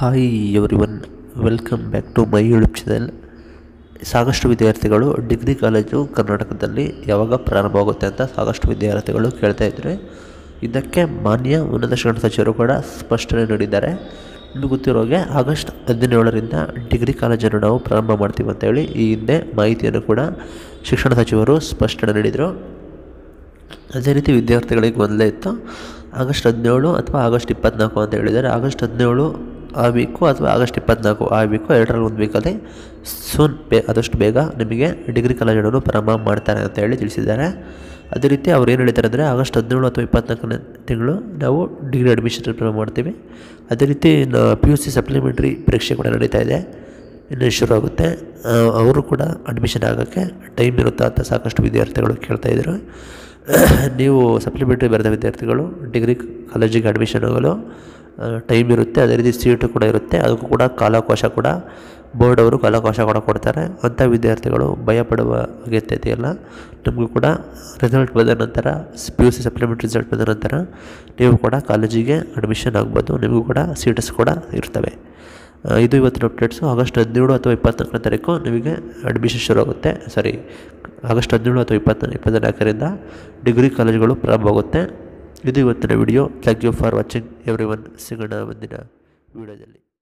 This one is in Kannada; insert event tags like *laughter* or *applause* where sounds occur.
hi everyone welcome back to my YouTube channel ಸಾಕಷ್ಟು ವಿದ್ಯಾರ್ಥಿಗಳು ಡಿಗ್ರಿ ಕಾಲೇಜು ಕರ್ನಾಟಕದಲ್ಲಿ ಯಾವಾಗ ಪ್ರಾರಂಭ ಆಗುತ್ತೆ ಅಂತ ಸಾಕಷ್ಟು ವಿದ್ಯಾರ್ಥಿಗಳು ಕೇಳ್ತಾ ಇದ್ದರು ಇದಕ್ಕೆ ಮಾನ್ಯ ಉನ್ನತ ಶಿಕ್ಷಣ ಸಚಿವರು ಕೂಡ ಸ್ಪಷ್ಟನೆ ನೀಡಿದ್ದಾರೆ ನಿಮಗೆ ಗೊತ್ತಿರೋ ಹಾಗೆ ಆಗಸ್ಟ್ ಹದಿನೇಳರಿಂದ ಡಿಗ್ರಿ ಕಾಲೇಜನ್ನು ನಾವು ಪ್ರಾರಂಭ ಮಾಡ್ತೀವಿ ಅಂತೇಳಿ ಈ ಹಿಂದೆ ಮಾಹಿತಿಯನ್ನು ಕೂಡ ಶಿಕ್ಷಣ ಸಚಿವರು ಸ್ಪಷ್ಟನೆ ನೀಡಿದರು ಅದೇ ರೀತಿ ವಿದ್ಯಾರ್ಥಿಗಳಿಗೆ ಒಂದೇ ಇತ್ತು ಆಗಸ್ಟ್ ಹದಿನೇಳು ಅಥವಾ ಆಗಸ್ಟ್ ಇಪ್ಪತ್ತ್ನಾಲ್ಕು ಅಂತ ಹೇಳಿದ್ದಾರೆ ಆಗಸ್ಟ್ ಹದಿನೇಳು ಆಗಬೇಕು ಅಥವಾ ಆಗಸ್ಟ್ ಆ ಆಗಬೇಕು ಎರಡರಲ್ಲಿ ಒಂದು ವೀಕಲ್ಲಿ ಸೂನ್ ಬೇ ಆದಷ್ಟು ಬೇಗ ನಿಮಗೆ ಡಿಗ್ರಿ ಕಾಲೇಜನ್ನು ಪ್ರಾರಂಭ ಮಾಡ್ತಾರೆ ಅಂತ ಹೇಳಿ ತಿಳಿಸಿದ್ದಾರೆ ಅದೇ ರೀತಿ ಅವ್ರು ಏನು ಹೇಳ್ತಾರೆ ಅಂದರೆ ಆಗಸ್ಟ್ ಹದಿನೇಳು ಅಥವಾ ಇಪ್ಪತ್ನಾಲ್ಕನೇ ತಿಂಗಳು ನಾವು ಡಿಗ್ರಿ ಅಡ್ಮಿಷನ್ ಪ್ರಾರಂಭ ಮಾಡ್ತೀವಿ ಅದೇ ರೀತಿ ಪಿ ಯು ಸಿ ಸಪ್ಲಿಮೆಂಟ್ರಿ ಪರೀಕ್ಷೆ ಕೂಡ ನಡೀತಾ ಇದೆ ಇನ್ನು ಶುರು ಆಗುತ್ತೆ ಅವರು ಕೂಡ ಅಡ್ಮಿಷನ್ ಆಗೋಕ್ಕೆ ಟೈಮ್ ಇರುತ್ತಾ ಅಂತ ಸಾಕಷ್ಟು ವಿದ್ಯಾರ್ಥಿಗಳು ಕೇಳ್ತಾಯಿದ್ರು *coughs* ನೀವು ಸಪ್ಲಿಮೆಂಟ್ರಿ ಬರೆದ ವಿದ್ಯಾರ್ಥಿಗಳು ಡಿಗ್ರಿ ಕಾಲೇಜಿಗೆ ಅಡ್ಮಿಷನ್ ಆಗಲು ಟೈಮ್ ಇರುತ್ತೆ ಅದೇ ರೀತಿ ಸೀಟು ಕೂಡ ಇರುತ್ತೆ ಅದಕ್ಕೂ ಕೂಡ ಕಾಲಾವಕಾಶ ಕೂಡ ಬೋರ್ಡ್ ಅವರು ಕಾಲಾವಕಾಶ ಕೂಡ ಕೊಡ್ತಾರೆ ಅಂಥ ವಿದ್ಯಾರ್ಥಿಗಳು ಭಯಪಡುವ ಇಲ್ಲ ನಿಮಗೂ ಕೂಡ ರಿಸಲ್ಟ್ ಬಂದ ನಂತರ P U C supplement result ಬಂದ ನಂತರ ನೀವು ಕೂಡ ಕಾಲೇಜಿಗೆ ಅಡ್ಮಿಷನ್ ಆಗ್ಬೋದು ನಿಮಗೂ ಕೂಡ ಸೀಟ್ಸ್ ಕೂಡ ಇರ್ತವೆ ಇದು ಇವತ್ತಿನ ಅಪ್ಡೇಟ್ಸು ಆಗಸ್ಟ್ ಹದಿನೇಳು ಅಥವಾ ಇಪ್ಪತ್ತ್ನಾಲ್ಕನೇ ತಾರೀಕು ನಿಮಗೆ ಅಡ್ಮಿಷನ್ ಶುರು ಆಗುತ್ತೆ ಸಾರಿ ಆಗಸ್ಟ್ ಹದಿನೇಳು ಅಥವಾ ಇಪ್ಪತ್ತ ಇಪ್ಪತ್ತ್ನಾಲ್ಕರಿಂದ ಡಿಗ್ರಿ ಕಾಲೇಜುಗಳು ಪ್ರಾರಂಭವಾಗುತ್ತೆ ಇದು ಇವತ್ತಿನ video thank you for watching everyone ಸಿಗೋಣ ಮುಂದಿನ ವಿಡಿಯೋದಲ್ಲಿ